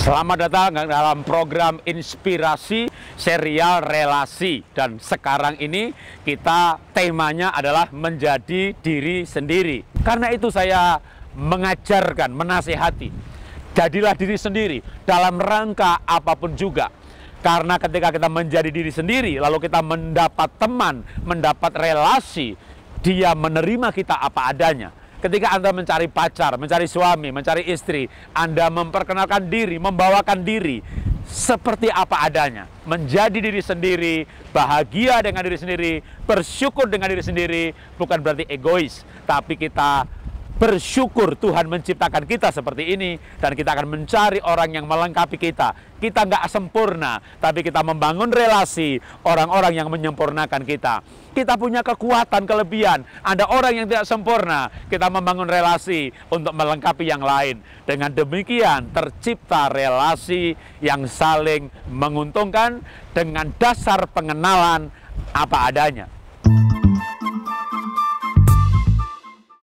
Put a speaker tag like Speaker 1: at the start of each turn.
Speaker 1: Selamat datang dalam program inspirasi serial relasi dan sekarang ini kita temanya adalah menjadi diri sendiri. Karena itu saya mengajarkan, menasehati, jadilah diri sendiri dalam rangka apapun juga. Karena ketika kita menjadi diri sendiri, lalu kita mendapat teman, mendapat relasi, dia menerima kita apa adanya. Ketika Anda mencari pacar, mencari suami, mencari istri, Anda memperkenalkan diri, membawakan diri seperti apa adanya. Menjadi diri sendiri, bahagia dengan diri sendiri, bersyukur dengan diri sendiri, bukan berarti egois, tapi kita bersyukur Tuhan menciptakan kita seperti ini dan kita akan mencari orang yang melengkapi kita. Kita nggak sempurna, tapi kita membangun relasi orang-orang yang menyempurnakan kita. Kita punya kekuatan, kelebihan. Ada orang yang tidak sempurna, kita membangun relasi untuk melengkapi yang lain. Dengan demikian tercipta relasi yang saling menguntungkan dengan dasar pengenalan apa adanya.